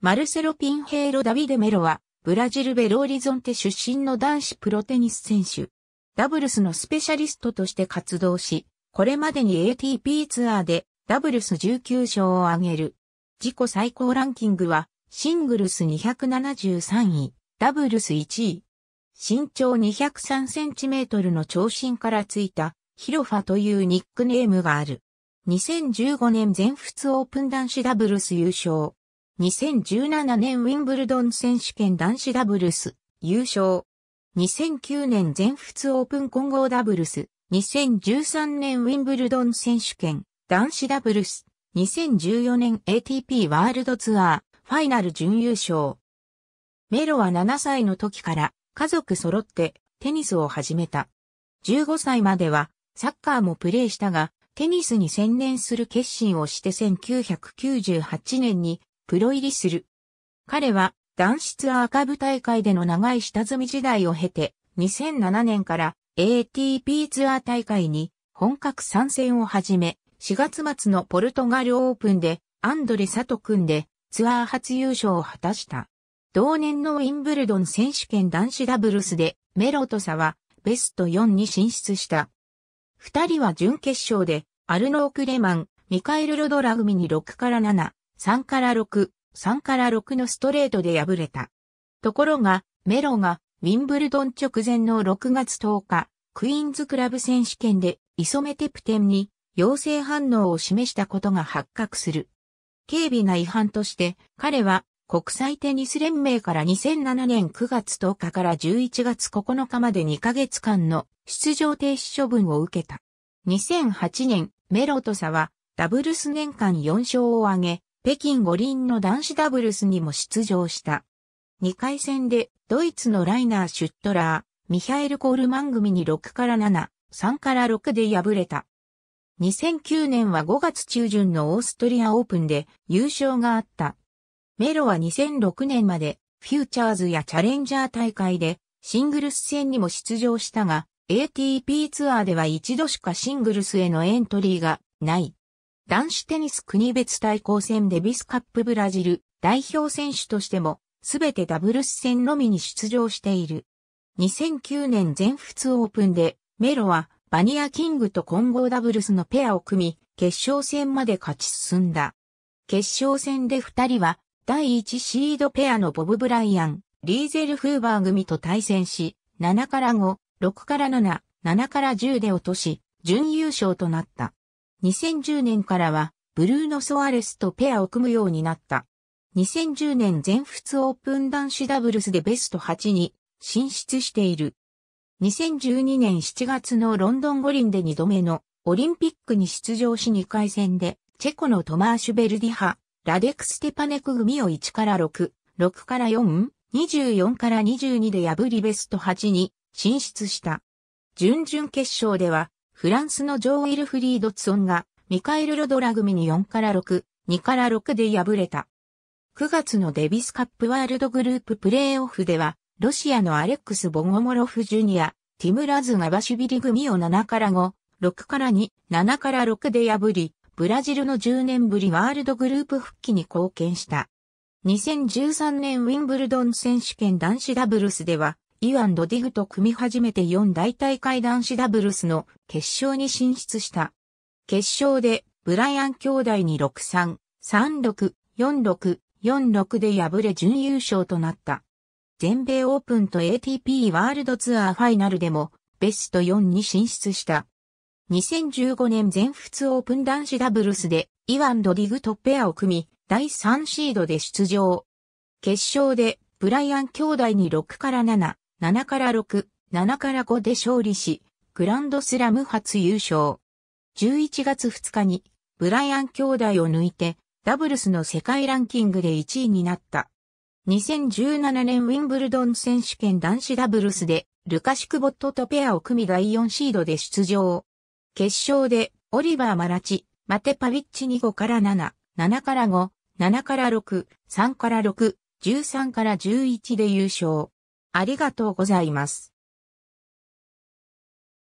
マルセロ・ピンヘイロ・ダビデ・メロは、ブラジル・ベローリゾンテ出身の男子プロテニス選手。ダブルスのスペシャリストとして活動し、これまでに ATP ツアーでダブルス19勝を挙げる。自己最高ランキングは、シングルス273位、ダブルス1位。身長203センチメートルの長身からついた、ヒロファというニックネームがある。2015年全仏オープン男子ダブルス優勝。2017年ウィンブルドン選手権男子ダブルス、優勝。2009年全仏オープン混合ダブルス、2013年ウィンブルドン選手権男子ダブルス、2014年 ATP ワールドツアー、ファイナル準優勝。メロは7歳の時から家族揃ってテニスを始めた。15歳まではサッカーもプレーしたが、テニスに専念する決心をして1998年にプロ入りする。彼は男子ツアーカブ大会での長い下積み時代を経て、2007年から ATP ツアー大会に本格参戦を始め、4月末のポルトガルオープンでアンドレ・サト組んでツアー初優勝を果たした。同年のウィンブルドン選手権男子ダブルスでメロとサはベスト4に進出した。二人は準決勝でアルノー・クレマン、ミカエル・ロドラ組に6から7、3から6、3から6のストレートで敗れた。ところが、メロがウィンブルドン直前の6月10日、クイーンズクラブ選手権でイソメテプテンに陽性反応を示したことが発覚する。軽微な違反として、彼は国際テニス連盟から2007年9月10日から11月9日まで2ヶ月間の出場停止処分を受けた。2008年、メロと差はダブルス年間4勝を挙げ、北京五輪の男子ダブルスにも出場した。2回戦でドイツのライナー・シュットラー、ミハエル・コールマン組に6から7、3から6で敗れた。2009年は5月中旬のオーストリアオープンで優勝があった。メロは2006年までフューチャーズやチャレンジャー大会でシングルス戦にも出場したが ATP ツアーでは一度しかシングルスへのエントリーがない。男子テニス国別対抗戦デビスカップブラジル代表選手としても、すべてダブルス戦のみに出場している。2009年全仏オープンで、メロはバニアキングと混合ダブルスのペアを組み、決勝戦まで勝ち進んだ。決勝戦で二人は、第1シードペアのボブ・ブライアン、リーゼル・フーバー組と対戦し、7から5、6から7、7から10で落とし、準優勝となった。2010年からは、ブルーノ・ソアレスとペアを組むようになった。2010年全仏オープン男子ダブルスでベスト8に進出している。2012年7月のロンドン五輪で2度目のオリンピックに出場し2回戦で、チェコのトマーシュベルディハ、ラデクステパネク組を1から6、6から4、24から22で破りベスト8に進出した。準々決勝ではフランスのジョー・ウィルフリード・ツォンが、ミカエル・ロドラ組に4から6、2から6で敗れた。9月のデビスカップワールドグループプレーオフでは、ロシアのアレックス・ボゴモロフ・ジュニア、ティムラズ・ガバシビリ組を7から5、6から2、7から6で破り、ブラジルの10年ぶりワールドグループ復帰に貢献した。2013年ウィンブルドン選手権男子ダブルスでは、イワン・ドディグと組み始めて4大大会男子ダブルスの決勝に進出した。決勝でブライアン兄弟に6-3、3-6、4-6、4-6で敗れ準優勝となった。全米オープンと ATP ワールドツアーファイナルでもベスト4に進出した。2015年全仏オープン男子ダブルスでイワン・ドディグとペアを組み、第3シードで出場。決勝でブライアン兄弟に6から7、7から6、7から5で勝利し、グランドスラム初優勝。11月2日に、ブライアン兄弟を抜いて、ダブルスの世界ランキングで1位になった。2017年ウィンブルドン選手権男子ダブルスで、ルカシクボットとペアを組み第4シードで出場。決勝で、オリバー・マラチ、マテパビッチ2 5から7、7から5、7から6、3から6、13から11で優勝。ありがとうございます。